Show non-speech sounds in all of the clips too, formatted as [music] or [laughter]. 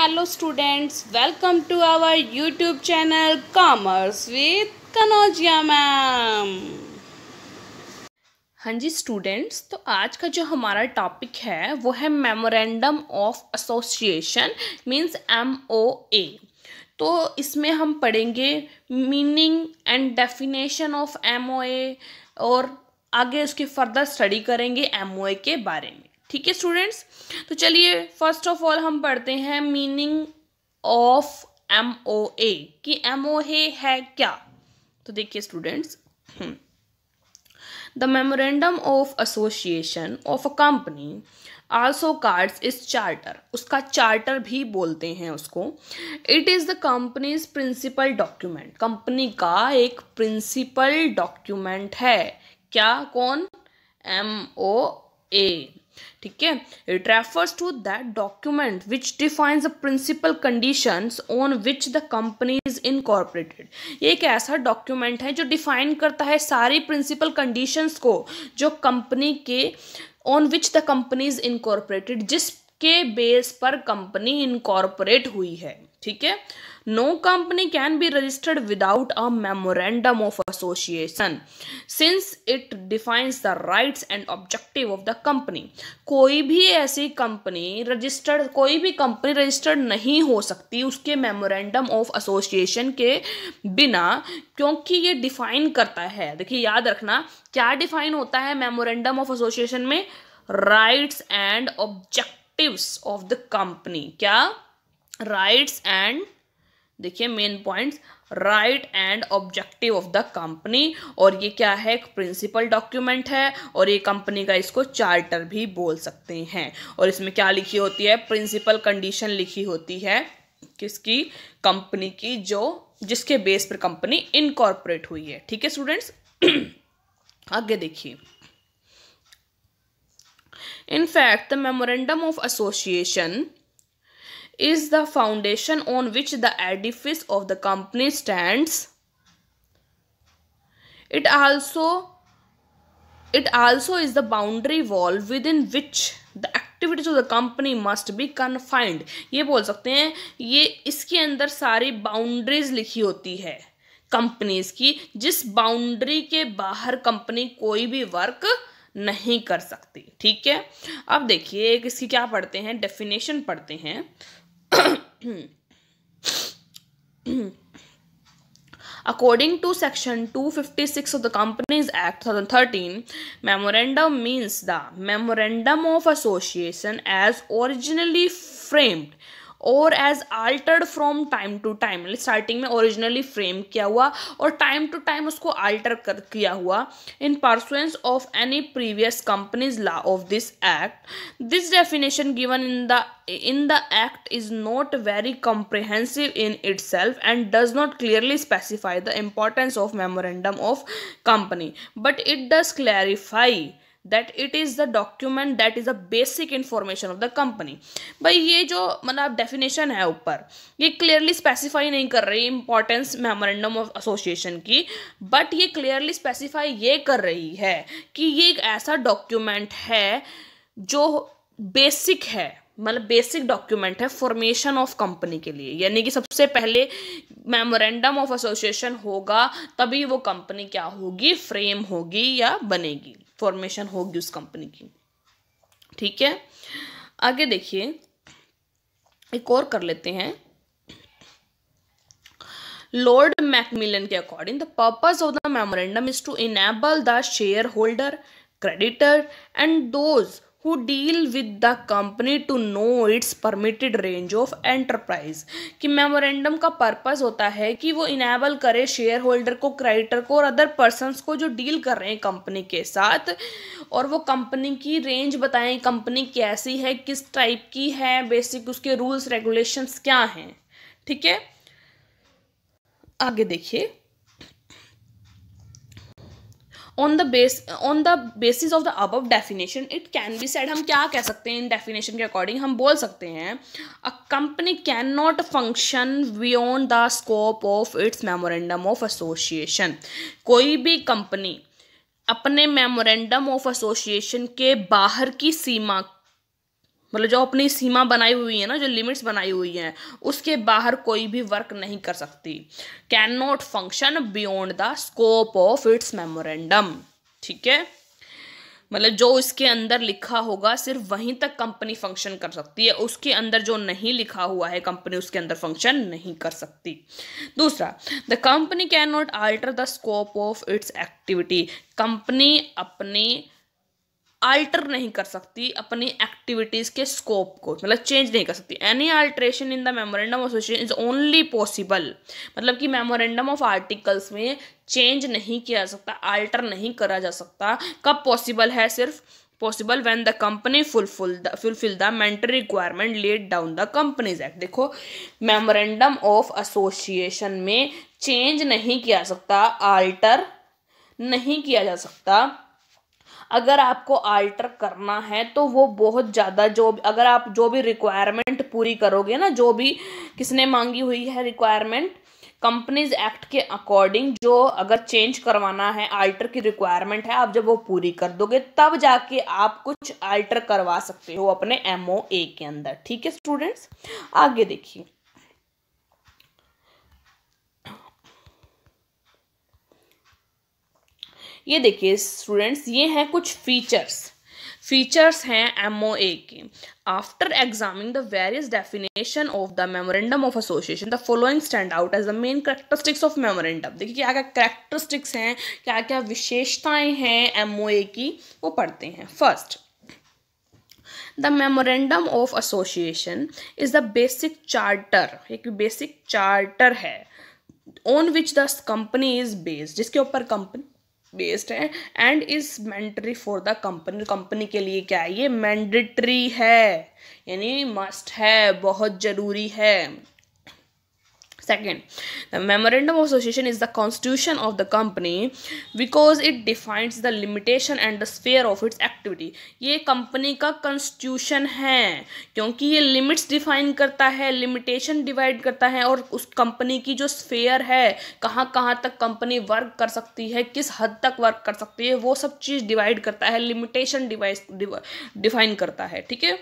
Hello students welcome to our YouTube channel commerce with Kanaujia ma'am हाँ जी students तो आज का जो हमारा टॉपिक है वो है memorandum of association means M O A तो इसमें हम पढ़ेंगे meaning and definition of M O A और आगे उसकी फर्दर स्टडी करेंगे एम ओ ए के बारे में ठीक है स्टूडेंट्स तो चलिए फर्स्ट ऑफ ऑल हम पढ़ते हैं meaning of M O A कि एम ओ ए है क्या तो देखिए students the memorandum of association of a company also called is charter उसका चार्टर भी बोलते हैं उसको it is the company's principal document company का एक प्रिंसिपल डॉक्यूमेंट है क्या कौन एम ओ ए ठीक है it refers to that document which defines the principal conditions on which the company is incorporated ये एक ऐसा डॉक्यूमेंट है जो डिफाइन करता है सारी प्रिंसिपल कंडीशंस को जो कंपनी के on which the company is incorporated जिसके बेस पर कंपनी इनकॉर्पोरेट हुई है ठीक है no company can be registered without a memorandum of association since it defines the rights and objective of the company कोई भी ऐसी कंपनी रजिस्टर्ड कोई भी कंपनी रजिस्टर्ड नहीं हो सकती उसके मेमोरेंडम ऑफ एसोसिएशन के बिना क्योंकि ये डिफाइन करता है देखिए याद रखना क्या डिफाइन होता है मेमोरेंडम ऑफ एसोसिएशन में rights and objectives of the company क्या राइट्स एंड देखिए main points right and objective of the company और ये क्या है एक प्रिंसिपल डॉक्यूमेंट है और ये कंपनी का इसको चार्टर भी बोल सकते हैं और इसमें क्या लिखी होती है प्रिंसिपल कंडीशन लिखी होती है किसकी कंपनी की जो जिसके बेस पर कंपनी इनकॉर्पोरेट हुई है ठीक है स्टूडेंट्स [clears throat] आगे देखिए in fact the memorandum of association is the foundation on which the edifice of the company stands it also it also is the boundary wall within which the activities of the company must be confined ये बोल सकते हैं ये इसके अंदर सारी boundaries लिखी होती है कंपनीज की जिस बाउंड्री के बाहर कंपनी कोई भी वर्क नहीं कर सकती ठीक है अब देखिए इसकी क्या पढ़ते हैं डेफिनेशन पढ़ते हैं According to Section 256 of the Companies Act 2013, memorandum means the memorandum of association as originally framed और as altered from time to time starting में ओरिजिनली फ्रेम किया हुआ और टाइम टू टाइम उसको आल्टर कर किया हुआ in pursuance of any previous companies law of this act this definition given in the in the act is not very comprehensive in itself and does not clearly specify the importance of memorandum of company but it does clarify that it is the document that is the basic information of the company भाई ये जो मतलब definition है ऊपर ये clearly specify नहीं कर रही इंपॉर्टेंस मेमोरेंडम ऑफ एसोसिएशन की बट ये क्लियरली स्पेसिफाई ये कर रही है कि ये एक ऐसा डॉक्यूमेंट है जो बेसिक है मतलब बेसिक डॉक्यूमेंट है फॉर्मेशन ऑफ कंपनी के लिए यानी कि सबसे पहले मेमोरेंडम ऑफ एसोसिएशन होगा तभी वो कंपनी क्या होगी फ्रेम होगी या बनेगी फॉर्मेशन होगी उस कंपनी की ठीक है आगे देखिए एक और कर लेते हैं लॉर्ड मैकमिलन के according the purpose of the memorandum is to enable the shareholder creditor and those who deal with the company to know its permitted range of enterprise कि मेमोरेंडम का पर्पज़ होता है कि वो enable करे share holder को creditor को और अदर पर्सनस को जो डील कर रहे हैं कंपनी के साथ और वो कंपनी की रेंज बताएं कंपनी कैसी है किस टाइप की है बेसिक उसके रूल्स रेगुलेशंस क्या हैं ठीक है आगे देखिए on the base on the basis of the above definition it can be said हम क्या कह सकते हैं इन डेफिनेशन के अकॉर्डिंग हम बोल सकते हैं a company can not function beyond the scope of its memorandum of association कोई भी कंपनी अपने मेमोरेंडम ऑफ एसोसिएशन के बाहर की सीमा मतलब जो अपनी सीमा बनाई हुई है ना जो लिमिट्स बनाई हुई हैं उसके बाहर कोई भी वर्क नहीं कर सकती can not function beyond the scope of its memorandum ठीक है मतलब जो इसके अंदर लिखा होगा सिर्फ वहीं तक कंपनी फंक्शन कर सकती है उसके अंदर जो नहीं लिखा हुआ है कंपनी उसके अंदर फंक्शन नहीं कर सकती दूसरा the company can not alter the scope of its activity company अपनी आल्टर नहीं कर सकती अपनी एक्टिविटीज़ के स्कोप को मतलब चेंज नहीं कर सकती any alteration in the memorandum association is only possible मतलब कि मेमोरेंडम ऑफ आर्टिकल्स में चेंज नहीं किया जा सकता आल्टर नहीं करा जा सकता कब पॉसिबल है सिर्फ possible when the company fulfil the fulfil the mental requirement laid down the companies act देखो मेमोरेंडम ऑफ एसोसिएशन में चेंज नहीं किया सकता आल्टर नहीं किया जा सकता अगर आपको आल्टर करना है तो वो बहुत ज़्यादा जो अगर आप जो भी रिक्वायरमेंट पूरी करोगे ना जो भी किसने मांगी हुई है रिक्वायरमेंट कंपनीज एक्ट के अकॉर्डिंग जो अगर चेंज करवाना है आल्टर की रिक्वायरमेंट है आप जब वो पूरी कर दोगे तब जाके आप कुछ आल्टर करवा सकते हो अपने एम के अंदर ठीक है स्टूडेंट्स आगे देखिए ये देखिए स्टूडेंट्स ये हैं कुछ फीचर्स फीचर्स हैं एम ए के after examining the various definition of the memorandum of association the following stand out as the main characteristics of memorandum देखिए क्या क्या करेक्टरिस्टिक्स हैं क्या क्या विशेषताएं हैं एम ए की वो पढ़ते हैं first the memorandum of association is the basic charter एक बेसिक चार्टर है on which the company is based जिसके ऊपर कंपनी बेस्ड है and is mandatory for the company company के लिए क्या है ये मैंडेटरी है यानी मस्ट है बहुत ज़रूरी है Second, the Memorandum of Association is the constitution of the company because it defines the limitation and the sphere of its activity. ye company ka constitution hai kyunki ye limits define karta hai limitation divide karta hai aur us company ki jo sphere hai kahan kahan tak company work kar sakti hai kis had tak work kar sakti hai wo sab cheez divide karta hai limitation divide define karta hai theek hai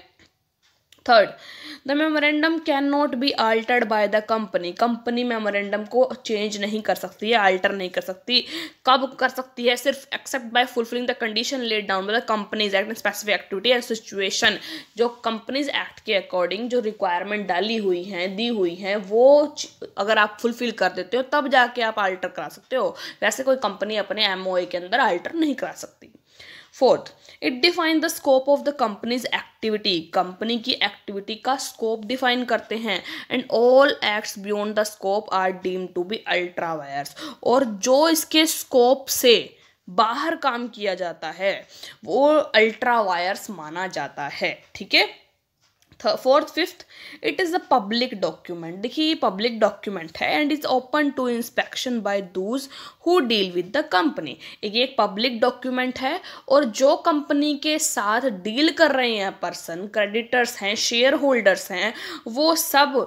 third the memorandum can not be altered by the company company memorandum को change नहीं कर सकती है alter नहीं कर सकती कब कर सकती है सिर्फ except by fulfilling the condition laid down by the companies act specific activity and situation जो कंपनीज एक्ट के अकॉर्डिंग जो रिक्वायरमेंट डाली हुई हैं दी हुई हैं वो अगर आप फुलफिल कर देते हो तब जाके आप आल्टर करा सकते हो वैसे कोई कंपनी अपने एम के अंदर आल्टर नहीं करा सकती fourth it define the scope of the companies activity company की एक्टिविटी का स्कोप डिफाइन करते हैं and all acts beyond the scope are deem to be ultra vires और जो इसके स्कोप से बाहर काम किया जाता है वो अल्ट्रा वायर्स माना जाता है ठीक है fourth fifth it is a public document देखिए ये पब्लिक डॉक्यूमेंट है and is open to inspection by those who deal with the company ये एक पब्लिक डॉक्यूमेंट है और जो कंपनी के साथ डील कर रहे हैं पर्सन क्रेडिटर्स हैं शेयर होल्डर्स हैं वो सब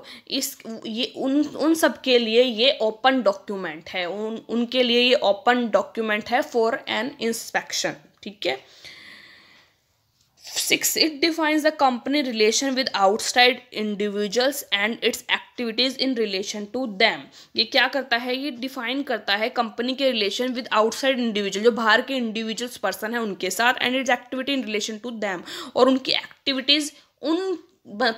इस ये उन उन सब के लिए ये ओपन डॉक्यूमेंट है उन उनके लिए ये ओपन डॉक्यूमेंट है फॉर एन इंस्पेक्शन ठीक है six it defines the company relation with outside individuals and its activities in relation to them ये क्या करता है ये डिफाइन करता है कंपनी के रिलेशन विद आउटसाइड इंडिविजुअल जो बाहर के इंडिविजुअल्स पर्सन है उनके साथ and its activity in relation to them और उनकी एक्टिविटीज उन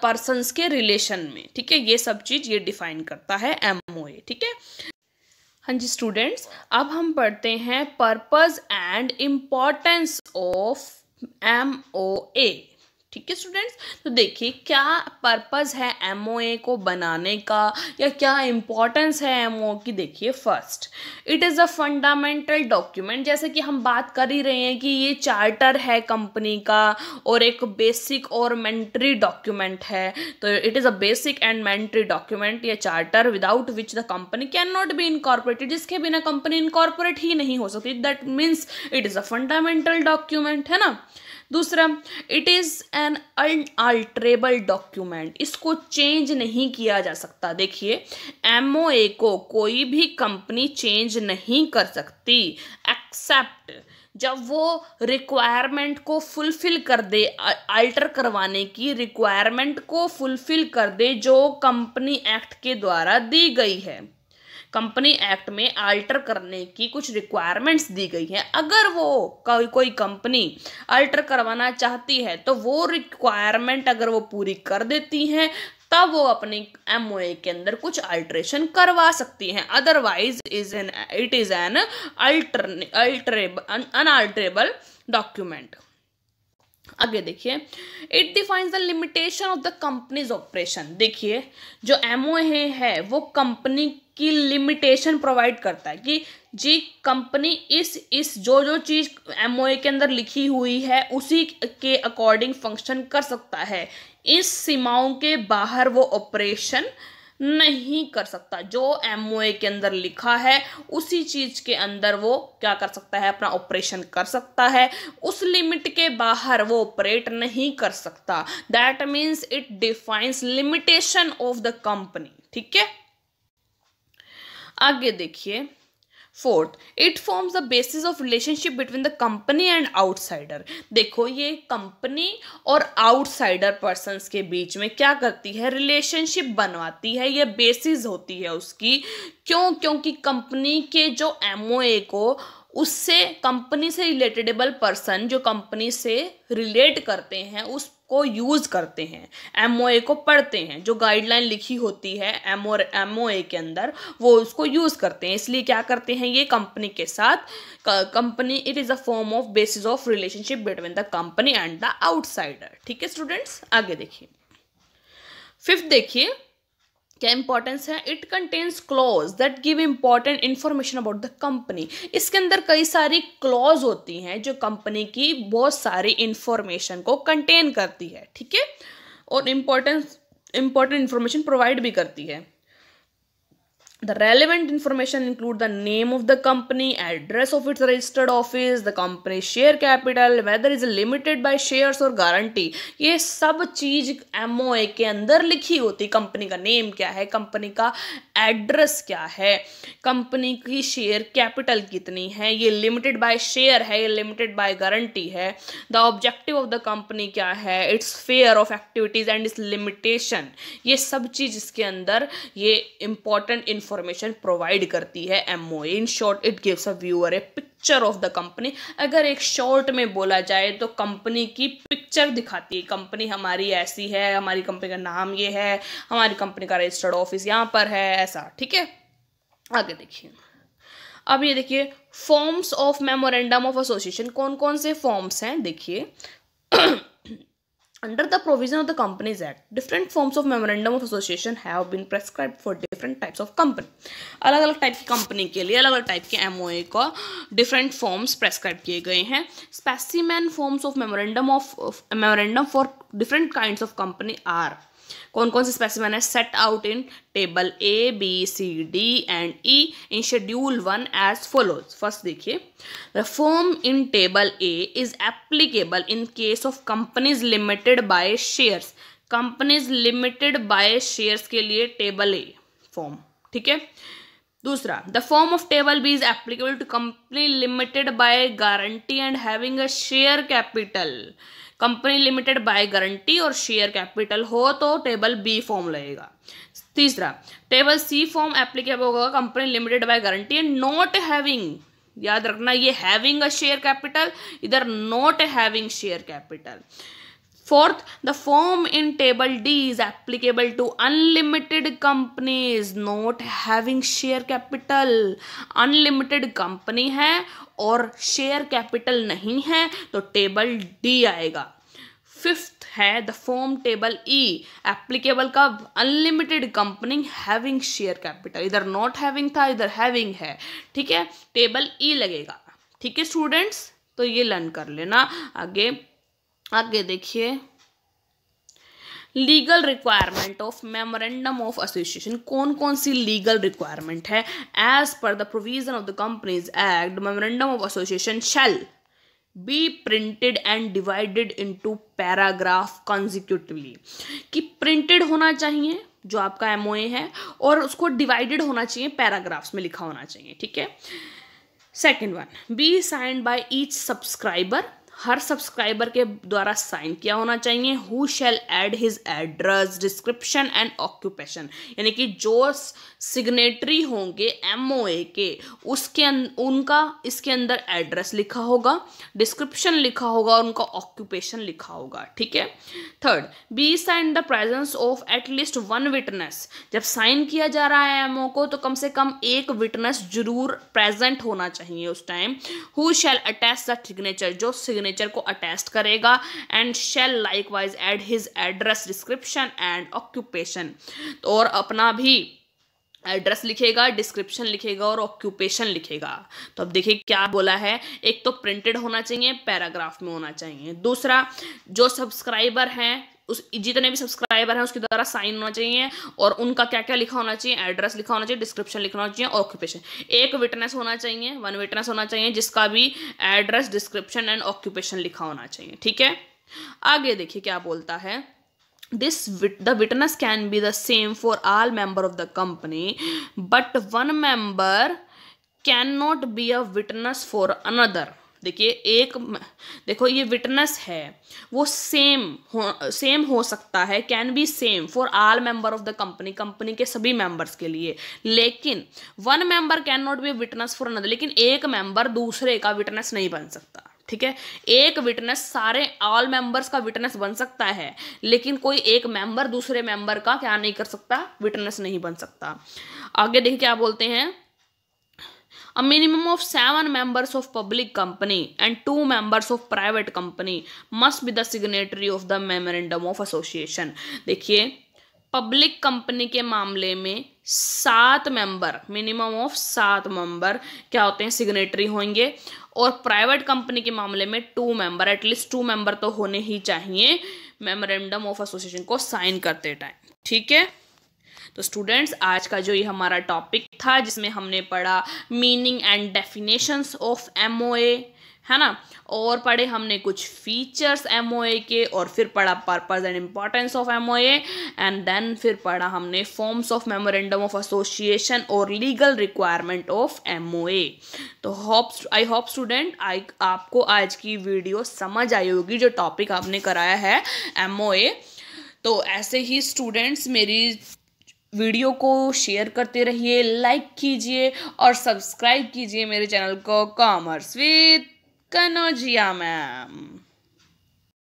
पर्सन के रिलेशन में ठीक है ये सब चीज़ ये डिफाइन करता है एम ठीक है हाँ जी स्टूडेंट्स अब हम पढ़ते हैं purpose and importance of MOA ठीक है स्टूडेंट्स तो देखिए क्या पर्पज़ है एम को बनाने का या क्या इम्पोर्टेंस है एम की देखिए first it is a fundamental document जैसे कि हम बात कर ही रहे हैं कि ये चार्टर है कंपनी का और एक बेसिक और मैंट्री डॉक्यूमेंट है तो it is a basic and mandatory document या charter without which the company can not be incorporated जिसके बिना कंपनी इनकॉर्पोरेट ही नहीं हो सकती that means it is a fundamental document है ना दूसरा it is an unalterable document इसको चेंज नहीं किया जा सकता देखिए एम को कोई भी कंपनी चेंज नहीं कर सकती एक्सेप्ट जब वो रिक्वायरमेंट को फुलफिल कर दे अल्टर करवाने की रिक्वायरमेंट को फुलफिल कर दे जो कंपनी एक्ट के द्वारा दी गई है कंपनी एक्ट में अल्टर करने की कुछ रिक्वायरमेंट्स दी गई हैं अगर वो कोई कोई कंपनी अल्टर करवाना चाहती है तो वो रिक्वायरमेंट अगर वो पूरी कर देती हैं तब वो अपनी एम के अंदर कुछ अल्ट्रेशन करवा सकती हैं otherwise is an it is an alter alterable unalterable document आगे देखिए it defines the limitation of the companies operation देखिए जो एम है वो कंपनी की लिमिटेशन प्रोवाइड करता है कि जी कंपनी इस इस जो जो चीज़ एम के अंदर लिखी हुई है उसी के अकॉर्डिंग फंक्शन कर सकता है इस सीमाओं के बाहर वो ऑपरेशन नहीं कर सकता जो एम के अंदर लिखा है उसी चीज़ के अंदर वो क्या कर सकता है अपना ऑपरेशन कर सकता है उस लिमिट के बाहर वो ऑपरेट नहीं कर सकता that means it defines limitation of the company ठीक है आगे देखिए fourth it forms the basis of relationship between the company and outsider देखो ये कंपनी और आउटसाइडर पर्सनस के बीच में क्या करती है रिलेशनशिप बनवाती है यह बेसिस होती है उसकी क्यों क्योंकि कंपनी के जो एम को उससे कंपनी से रिलेटेडेबल पर्सन जो कंपनी से रिलेट करते हैं उसको यूज़ करते हैं एम को पढ़ते हैं जो गाइडलाइन लिखी होती है एम और एम के अंदर वो उसको यूज़ करते हैं इसलिए क्या करते हैं ये कंपनी के साथ company it is a form of basis of relationship between the company and the outsider ठीक है स्टूडेंट्स आगे देखिए फिफ्थ देखिए क्या इंपॉर्टेंस है it contains clause that give important information about the company इसके अंदर कई सारी क्लॉज होती हैं जो कंपनी की बहुत सारी इंफॉर्मेशन को कंटेन करती है ठीक है और इम्पोर्टेंस इंपॉर्टेंट इन्फॉर्मेशन प्रोवाइड भी करती है the relevant information include the name of the company address of its registered office the company's share capital whether is limited by shares or guarantee ये सब चीज एम के अंदर लिखी होती कंपनी का नेम क्या है कंपनी का एड्रेस क्या है कंपनी की शेयर कैपिटल कितनी है ये लिमिटेड बाय शेयर है ये लिमिटेड बाय गारंटी है the objective of the company क्या है its sphere of activities and its limitation ये सब चीज इसके अंदर ये इंपॉर्टेंट इन्फॉर्मेशन इंफॉर्मेशन प्रोवाइड करती है oh in short it gives a viewer a picture of the company अगर एक शॉर्ट में बोला जाए तो कंपनी की पिक्चर दिखाती है कंपनी हमारी ऐसी है हमारी कंपनी का नाम ये है हमारी कंपनी का रजिस्टर्ड ऑफिस यहाँ पर है ऐसा ठीक है आगे देखिए अब ये देखिए forms of memorandum of association कौन कौन से फॉर्म्स हैं देखिए Under the provision of the Companies Act, different forms of memorandum of association have been prescribed for different types of company. अलग अलग टाइप की कंपनी के लिए अलग अलग टाइप के एम को डिफरेंट फॉर्म्स प्रेस्क्राइब किए गए हैं forms of memorandum of, of memorandum for different kinds of company are कौन कौन से स्पेसिमेन है set out in table A B C D and E in schedule one as follows first देखिए the form in table A is applicable in case of companies limited by shares companies limited by shares के लिए table A form ठीक है दूसरा the form of table B is applicable to company limited by guarantee and having a share capital company limited by guarantee और share capital हो तो table B form लगेगा तीसरा टेबल सी फॉर्म एप्लीकेबल होगा company limited by guarantee and not having याद रखना ये having a share capital इधर not having share capital fourth the form in table D is applicable to unlimited companies not having share capital unlimited company है और share capital नहीं है तो table D आएगा फिफ्थ है the form table E applicable का unlimited company having share capital इधर not having था इधर हैविंग है ठीक है टेबल ई e लगेगा ठीक है स्टूडेंट्स तो ये लर्न कर लेना आगे आगे देखिए legal requirement of memorandum of association कौन कौन सी लीगल रिक्वायरमेंट है as per the provision of the companies act memorandum of association shall be printed and divided into paragraph consecutively कि प्रिंटेड होना चाहिए जो आपका एम है और उसको डिवाइडेड होना चाहिए पैराग्राफ्स में लिखा होना चाहिए ठीक है second one be signed by each subscriber हर सब्सक्राइबर के द्वारा साइन किया होना चाहिए who shall add his address description and occupation यानी कि जो सिग्नेटरी होंगे एम के उसके अं-, उनका इसके अंदर एड्रेस लिखा होगा डिस्क्रिप्शन लिखा होगा और उनका ऑक्यूपेशन लिखा होगा ठीक है third be sign the presence of at least one witness जब साइन किया जा रहा है एम को तो कम से कम एक विटनेस जरूर प्रेजेंट होना चाहिए उस time who shall attach the signature जो सिग्नेचर सिग्नेचर को अटेस्ट करेगा and shall likewise add his address description and occupation और अपना भी एड्रेस लिखेगा डिस्क्रिप्शन लिखेगा और ऑक्यूपेशन लिखेगा तो अब देखिए क्या बोला है एक तो प्रिंटेड होना चाहिए पैराग्राफ में होना चाहिए दूसरा जो सब्सक्राइबर हैं उस जितने भी सब्सक्राइबर हैं उसके द्वारा साइन होना चाहिए और उनका क्या क्या लिखा होना चाहिए एड्रेस लिखा होना चाहिए डिस्क्रिप्शन लिखा होना चाहिए और ऑक्यूपेशन एक विटनेस होना चाहिए वन विटनेस होना चाहिए जिसका भी एड्रेस डिस्क्रिप्शन एंड ऑक्यूपेशन लिखा होना चाहिए ठीक है आगे देखिए क्या बोलता है this the witness can be the same for all member of the company but one member can not be a witness for another देखिए एक देखो ये विटनेस है वो सेम हो सेम हो सकता है can be same for all member of the company company के सभी मेंबर्स के लिए लेकिन one member can not be witness for another लेकिन एक मेंबर दूसरे का विटनेस नहीं बन सकता ठीक है एक विटनेस सारे ऑल मेंबर्स का विटनेस बन सकता है लेकिन कोई एक मेंबर दूसरे मेंबर का क्या नहीं कर सकता विटनेस नहीं बन सकता आगे देखिए क्या बोलते हैं a minimum of 7 members of public company and 2 members of private company must be the signatory of the memorandum of association देखिए पब्लिक कंपनी के मामले में सात मेंबर मिनिमम ऑफ सात मेंबर क्या होते हैं सिग्नेटरी होंगे और प्राइवेट कंपनी के मामले में two member at least two member तो होने ही चाहिए मेमोरेंडम ऑफ एसोसिएशन को साइन करते टाइम ठीक है तो स्टूडेंट्स आज का जो ये हमारा टॉपिक था जिसमें हमने पढ़ा meaning and definitions of MOA है ना और पढ़े हमने कुछ फीचर्स एम के और फिर पढ़ा purpose and importance of M and then फिर पढ़ा हमने forms of memorandum of association और लीगल रिक्वायरमेंट ऑफ एम तो hope I hope student I आपको आज की वीडियो समझ आई होगी जो टॉपिक आपने कराया है एम तो ऐसे ही स्टूडेंट्स मेरी वीडियो को शेयर करते रहिए लाइक कीजिए और सब्सक्राइब कीजिए मेरे चैनल को कॉमर्स विद कनोजिया मैम